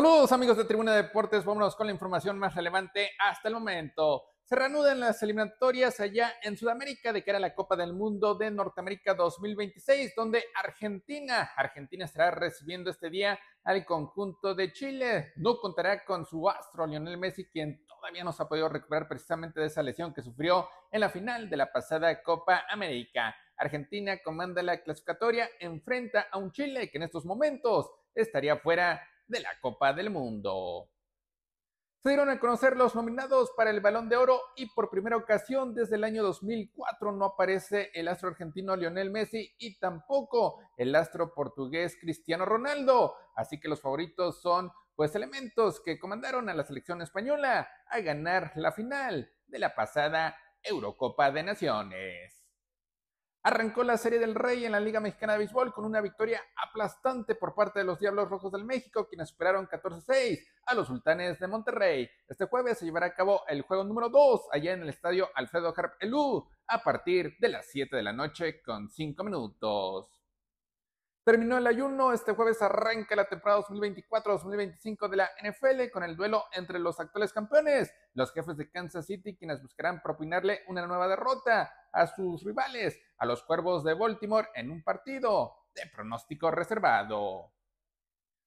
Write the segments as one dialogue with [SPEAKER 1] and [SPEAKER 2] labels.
[SPEAKER 1] Saludos amigos de Tribuna de Deportes, vámonos con la información más relevante hasta el momento. Se reanudan las eliminatorias allá en Sudamérica de cara a la Copa del Mundo de Norteamérica 2026, donde Argentina, Argentina estará recibiendo este día al conjunto de Chile. No contará con su astro Lionel Messi, quien todavía no se ha podido recuperar precisamente de esa lesión que sufrió en la final de la pasada Copa América. Argentina comanda la clasificatoria, enfrenta a un Chile que en estos momentos estaría fuera de la Copa del Mundo. Se dieron a conocer los nominados para el Balón de Oro y por primera ocasión desde el año 2004 no aparece el astro argentino Lionel Messi y tampoco el astro portugués Cristiano Ronaldo. Así que los favoritos son pues elementos que comandaron a la selección española a ganar la final de la pasada Eurocopa de Naciones. Arrancó la Serie del Rey en la Liga Mexicana de Béisbol con una victoria aplastante por parte de los Diablos Rojos del México, quienes superaron 14-6 a los Sultanes de Monterrey. Este jueves se llevará a cabo el juego número 2 allá en el estadio Alfredo Harp Elú a partir de las 7 de la noche con 5 minutos. Terminó el ayuno, este jueves arranca la temporada 2024-2025 de la NFL con el duelo entre los actuales campeones, los jefes de Kansas City, quienes buscarán propinarle una nueva derrota a sus rivales, a los Cuervos de Baltimore, en un partido de pronóstico reservado.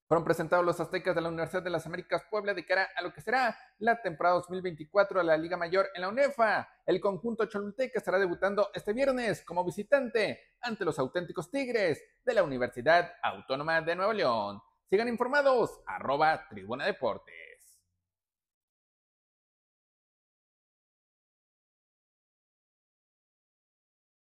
[SPEAKER 1] Fueron presentados los aztecas de la Universidad de las Américas Puebla de cara a lo que será la temporada 2024 de la Liga Mayor en la UNEFA. El conjunto cholulteca estará debutando este viernes como visitante ante los auténticos Tigres de la Universidad Autónoma de Nuevo León. Sigan informados, arroba Tribuna Deportes.